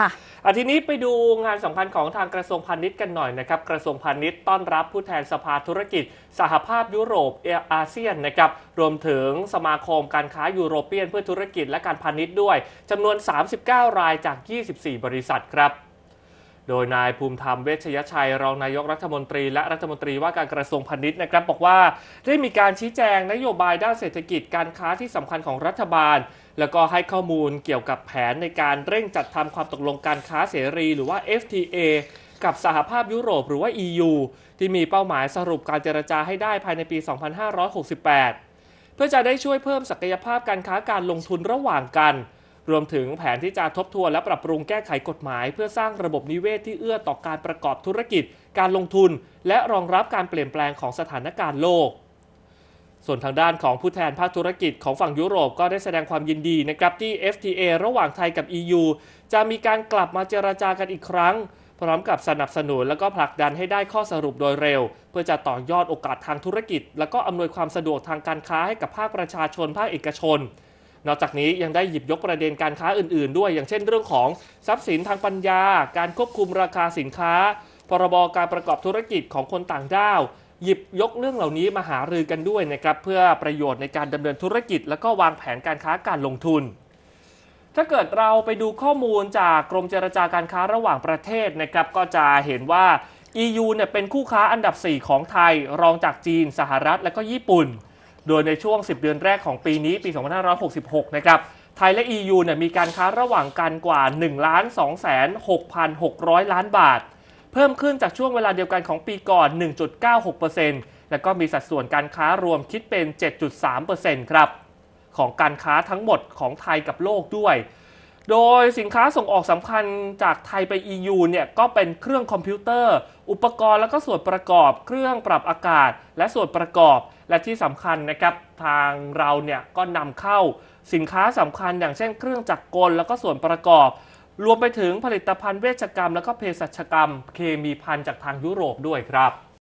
ค่ะทีนี้ไปดูงานสำคัญของทางกระทรวงพาณิชย์กันหน่อยนะครับ กระทรวงพาณิชย์ต้อนรับผู้แทนสภาธุรกิจ สหภาพยุโรปเออาเซียนนะครับ รวมถึงสมาคมการค้ายุโรเปียนเพื่อธุรกิจและการพาณิชย์ด้วยจำนวน 39 รายจาก 24 บริษัทครับโดยนายภูมิธรรมเวชยชัย รองนายกรัฐมนตรีและรัฐมนตรีว่าการกระทรวงพาณิชย์นะครับบอกว่า ได้มีการชี้แจงนโยบายด้านเศรษฐกิจการค้าที่สำคัญของรัฐบาล แล้วก็ให้ข้อมูลเกี่ยวกับแผนในการเร่งจัดทำความตกลงการค้าเสรี หรือว่า FTA กับสหภาพยุโรปหรือว่า EU ที่มีเป้าหมายสรุปการเจรจาให้ได้ภายในปี 2568 เพื่อจะได้ช่วยเพิ่มศักยภาพการค้าการลงทุนระหว่างกันรวมถึงแผนที่จะทบทวนและปรับปรุงแก้ไขกฎหมาย เพื่อสร้างระบบนิเวศที่เอื้อต่อการประกอบธุรกิจ การลงทุนและรองรับการเปลี่ยนแปลงของสถานการณ์โลก ส่วนทางด้านของผู้แทนภาคธุรกิจของฝั่งยุโรปก็ได้แสดงความยินดีนะครับที่ FTA ระหว่างไทยกับ EU จะมีการกลับมาเจราจากันอีกครั้ง พร้อมกับสนับสนุนและก็ผลักดันให้ได้ข้อสรุปโดยเร็ว เพื่อจะต่อยอดโอกาสทางธุรกิจ และก็อำนวยความสะดวกทางการค้าให้กับภาคประชาชนภาคเอกชนนอกจากนี้ยังได้หยิบยกประเด็นการค้าอื่นๆ ด้วย อย่างเช่นเรื่องของ ทรัพย์สินทางปัญญาการควบคุมราคาสินค้า พรบการประกอบธุรกิจของคนต่างด้าว หยิบยกเรื่องเหล่านี้มาหารือกันด้วยนะครับเพื่อประโยชน์ในการดำเนินธุรกิจและก็วางแผนการค้าการลงทุน ถ้าเกิดเราไปดูข้อมูลจากกรมเจรจาการค้าระหว่างประเทศนะครับก็จะเห็นว่า EU เนี่ยเป็นคู่ค้าอันดับ 4 ของไทย รองจากจีน สหรัฐและก็ญี่ปุ่นโดยในช่วง 10 เดือนแรกของปีนี้ปี 2566 นะครับ ไทยและ EU เนี่ยมีการค้าระหว่างกันกว่า 1 2 6 6 0 0 ล้านบาท เพิ่มขึ้นจากช่วงเวลาเดียวกันของปีก่อน 1.96%และก็มีสัดส่วนการค้ารวมคิดเป็น 7.3%ครับ ของการค้าทั้งหมดของไทยกับโลกด้วยโดยสินค้าส่งออกสำคัญจากไทยไป EU เนี่ยก็เป็นเครื่องคอมพิวเตอร์ อุปกรณ์และก็ส่วนประกอบ เครื่องปรับอากาศและส่วนประกอบ และที่สำคัญนะครับทางเราเนี่ยก็นำเข้าสินค้าสำคัญอย่างเช่นเครื่องจักรกลและก็ส่วนประกอบ รวมไปถึงผลิตภัณฑ์เวชกรรมและก็เภสัชกรรม เคมีพันจากทางยุโรปด้วยครับ